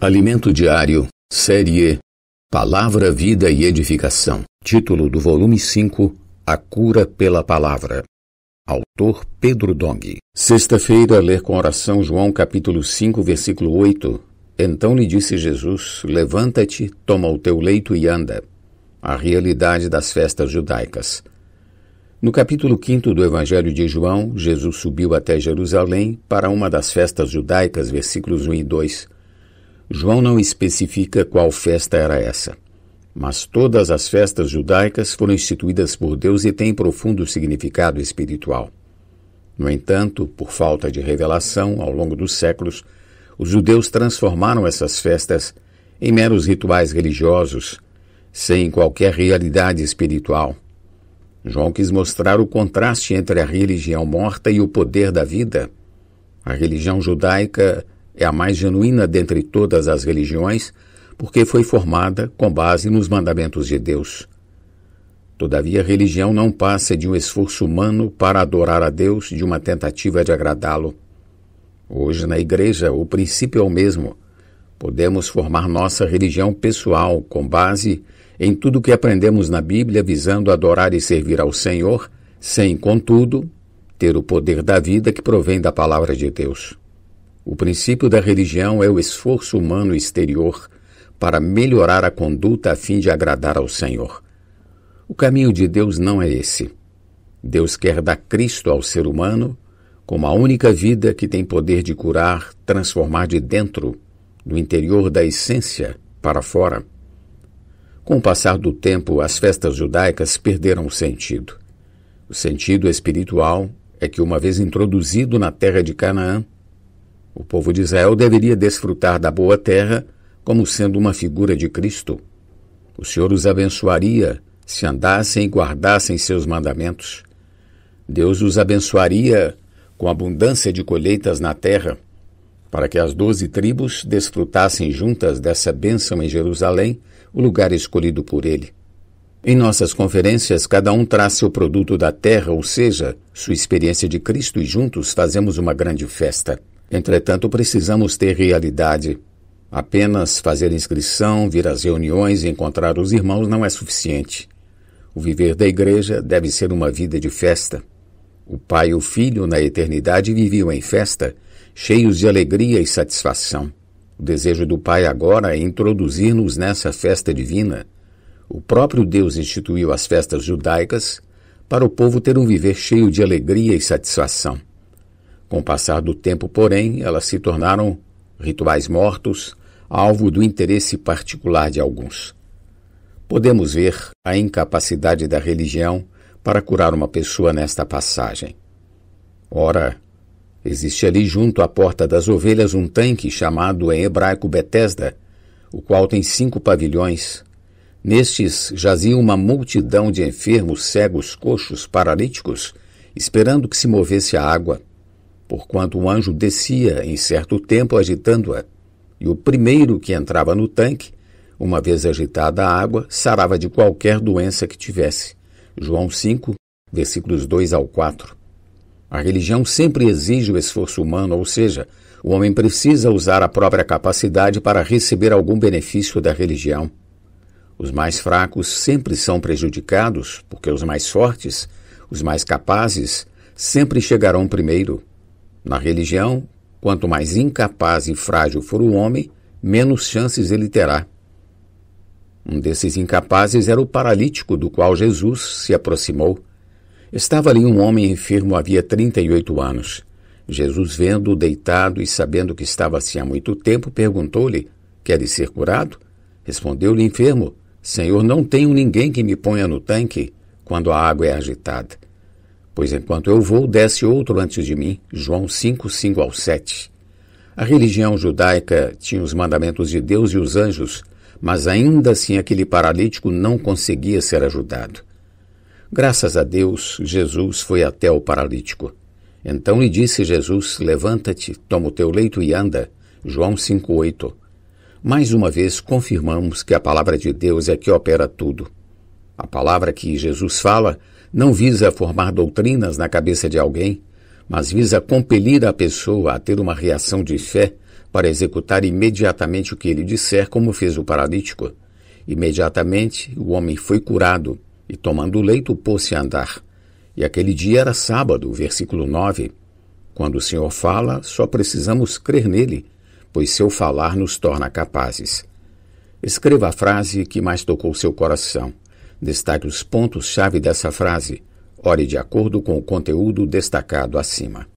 Alimento Diário, Série E, Palavra, Vida e Edificação. Título do volume 5, A Cura pela Palavra. Autor Pedro Dong. Sexta-feira, ler com oração João capítulo 5, versículo 8. Então lhe disse Jesus, levanta-te, toma o teu leito e anda. A realidade das festas judaicas. No capítulo 5 do Evangelho de João, Jesus subiu até Jerusalém para uma das festas judaicas, versículos 1 e 2 João não especifica qual festa era essa, mas todas as festas judaicas foram instituídas por Deus e têm profundo significado espiritual. No entanto, por falta de revelação ao longo dos séculos, os judeus transformaram essas festas em meros rituais religiosos, sem qualquer realidade espiritual. João quis mostrar o contraste entre a religião morta e o poder da vida. A religião judaica é a mais genuína dentre todas as religiões, porque foi formada com base nos mandamentos de Deus. Todavia, a religião não passa de um esforço humano para adorar a Deus de uma tentativa de agradá-lo. Hoje, na Igreja, o princípio é o mesmo. Podemos formar nossa religião pessoal com base em tudo o que aprendemos na Bíblia visando adorar e servir ao Senhor, sem, contudo, ter o poder da vida que provém da palavra de Deus. O princípio da religião é o esforço humano exterior para melhorar a conduta a fim de agradar ao Senhor. O caminho de Deus não é esse. Deus quer dar Cristo ao ser humano como a única vida que tem poder de curar, transformar de dentro, do interior da essência, para fora. Com o passar do tempo, as festas judaicas perderam o sentido. O sentido espiritual é que, uma vez introduzido na terra de Canaã, o povo de Israel deveria desfrutar da boa terra como sendo uma figura de Cristo. O Senhor os abençoaria se andassem e guardassem seus mandamentos. Deus os abençoaria com abundância de colheitas na terra, para que as doze tribos desfrutassem juntas dessa bênção em Jerusalém, o lugar escolhido por ele. Em nossas conferências, cada um traz seu produto da terra, ou seja, sua experiência de Cristo, e juntos fazemos uma grande festa. Entretanto, precisamos ter realidade. Apenas fazer inscrição, vir às reuniões e encontrar os irmãos não é suficiente. O viver da igreja deve ser uma vida de festa. O Pai e o Filho na eternidade viviam em festa, cheios de alegria e satisfação. O desejo do Pai agora é introduzir-nos nessa festa divina. O próprio Deus instituiu as festas judaicas para o povo ter um viver cheio de alegria e satisfação. Com o passar do tempo, porém, elas se tornaram rituais mortos, alvo do interesse particular de alguns. Podemos ver a incapacidade da religião para curar uma pessoa nesta passagem. Ora, existe ali junto à porta das ovelhas um tanque chamado em hebraico Betesda, o qual tem cinco pavilhões. Nestes jazia uma multidão de enfermos, cegos, coxos, paralíticos, esperando que se movesse a água porquanto o anjo descia em certo tempo agitando-a, e o primeiro que entrava no tanque, uma vez agitada a água, sarava de qualquer doença que tivesse. João 5, versículos 2 ao 4. A religião sempre exige o esforço humano, ou seja, o homem precisa usar a própria capacidade para receber algum benefício da religião. Os mais fracos sempre são prejudicados, porque os mais fortes, os mais capazes, sempre chegarão primeiro. Na religião, quanto mais incapaz e frágil for o homem, menos chances ele terá. Um desses incapazes era o paralítico do qual Jesus se aproximou. Estava ali um homem enfermo havia 38 anos. Jesus, vendo-o deitado e sabendo que estava assim há muito tempo, perguntou-lhe: Queres ser curado? Respondeu-lhe enfermo: Senhor, não tenho ninguém que me ponha no tanque quando a água é agitada. Pois enquanto eu vou, desce outro antes de mim. João 5, 5 ao 7. A religião judaica tinha os mandamentos de Deus e os anjos, mas ainda assim aquele paralítico não conseguia ser ajudado. Graças a Deus, Jesus foi até o paralítico. Então lhe disse Jesus: Levanta-te, toma o teu leito e anda. João 5:8. Mais uma vez confirmamos que a palavra de Deus é que opera tudo. A palavra que Jesus fala não visa formar doutrinas na cabeça de alguém, mas visa compelir a pessoa a ter uma reação de fé para executar imediatamente o que ele disser, como fez o paralítico. Imediatamente o homem foi curado e, tomando o leito, pôs-se a andar. E aquele dia era sábado, versículo 9. Quando o Senhor fala, só precisamos crer nele, pois seu falar nos torna capazes. Escreva a frase que mais tocou seu coração. Destaque os pontos-chave dessa frase. Ore de acordo com o conteúdo destacado acima.